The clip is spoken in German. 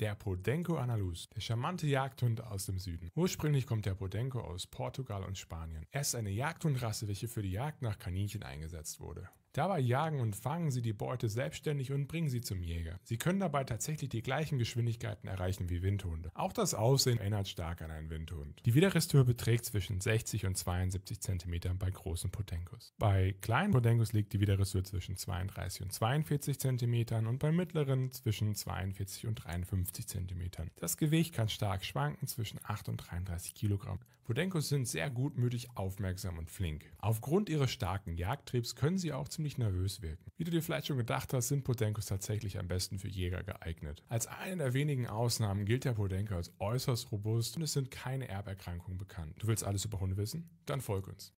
Der Podenco Analus, der charmante Jagdhund aus dem Süden. Ursprünglich kommt der Podenco aus Portugal und Spanien. Er ist eine Jagdhundrasse, welche für die Jagd nach Kaninchen eingesetzt wurde. Dabei jagen und fangen sie die Beute selbstständig und bringen sie zum Jäger. Sie können dabei tatsächlich die gleichen Geschwindigkeiten erreichen wie Windhunde. Auch das Aussehen erinnert stark an einen Windhund. Die Widerristhöhe beträgt zwischen 60 und 72 cm bei großen Potenkus. Bei kleinen Potenkus liegt die Widerristhöhe zwischen 32 und 42 cm und bei mittleren zwischen 42 und 53 cm. Das Gewicht kann stark schwanken zwischen 8 und 33 kg. Podenkos sind sehr gutmütig, aufmerksam und flink. Aufgrund ihres starken Jagdtriebs können sie auch zum ziemlich nervös wirken. Wie du dir vielleicht schon gedacht hast, sind Podenkos tatsächlich am besten für Jäger geeignet. Als eine der wenigen Ausnahmen gilt der Podenker als äußerst robust und es sind keine Erberkrankungen bekannt. Du willst alles über Hunde wissen? Dann folg uns.